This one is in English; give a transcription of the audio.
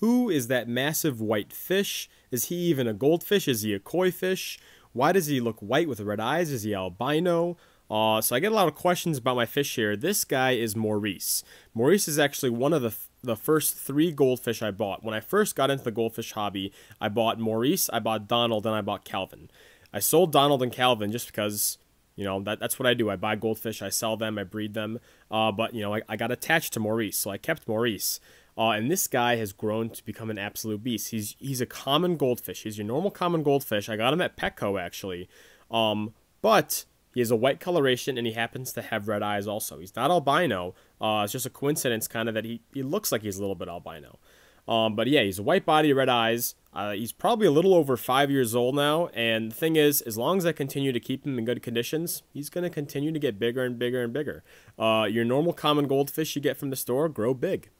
Who is that massive white fish? Is he even a goldfish? Is he a koi fish? Why does he look white with red eyes? Is he albino? Uh, so I get a lot of questions about my fish here. This guy is Maurice. Maurice is actually one of the the first three goldfish I bought. When I first got into the goldfish hobby, I bought Maurice, I bought Donald, and I bought Calvin. I sold Donald and Calvin just because, you know, that, that's what I do. I buy goldfish, I sell them, I breed them. Uh, but, you know, I, I got attached to Maurice, so I kept Maurice. Uh, and this guy has grown to become an absolute beast. He's he's a common goldfish. He's your normal common goldfish. I got him at Petco actually, um, but he has a white coloration and he happens to have red eyes also. He's not albino. Uh, it's just a coincidence kind of that he he looks like he's a little bit albino. Um, but yeah, he's a white body, red eyes. Uh, he's probably a little over five years old now, and the thing is, as long as I continue to keep him in good conditions, he's going to continue to get bigger and bigger and bigger. Uh, your normal common goldfish you get from the store grow big.